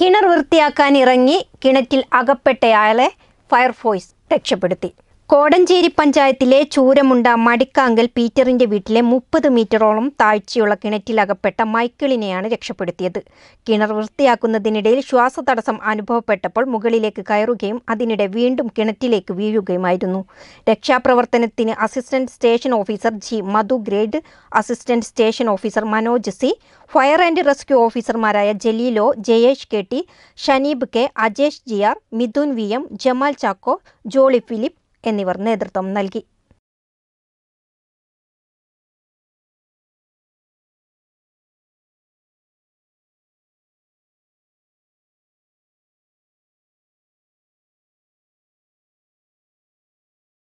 കിണർ വൃത്തിയാക്കാൻ ഇറങ്ങി കിണറ്റിൽ അകപ്പെട്ടയാളെ ഫയർഫോഴ്സ് രക്ഷപ്പെടുത്തി കോടഞ്ചേരി പഞ്ചായത്തിലെ ചൂരമുണ്ട മടിക്കാങ്കൽ പീറ്ററിന്റെ വീട്ടിലെ മുപ്പത് മീറ്ററോളം താഴ്ചയുള്ള കിണറ്റിലകപ്പെട്ട മൈക്കിളിനെയാണ് രക്ഷപ്പെടുത്തിയത് കിണർ വൃത്തിയാക്കുന്നതിനിടയിൽ ശ്വാസതടസ്സം അനുഭവപ്പെട്ടപ്പോൾ മുകളിലേക്ക് കയറുകയും അതിനിടെ വീണ്ടും കിണറ്റിലേക്ക് വീഴുകയുമായിരുന്നു രക്ഷാപ്രവർത്തനത്തിന് assistant station officer G Madhu grade assistant station officer Manoj C fire and rescue ഓഫീസർമാരായ ജലീലോ Jayesh K T Shaneeb K Ajesh GR Mithun V M Jamal Chacko Jolly Philip എന്നിവർ നേതൃത്വം നൽകി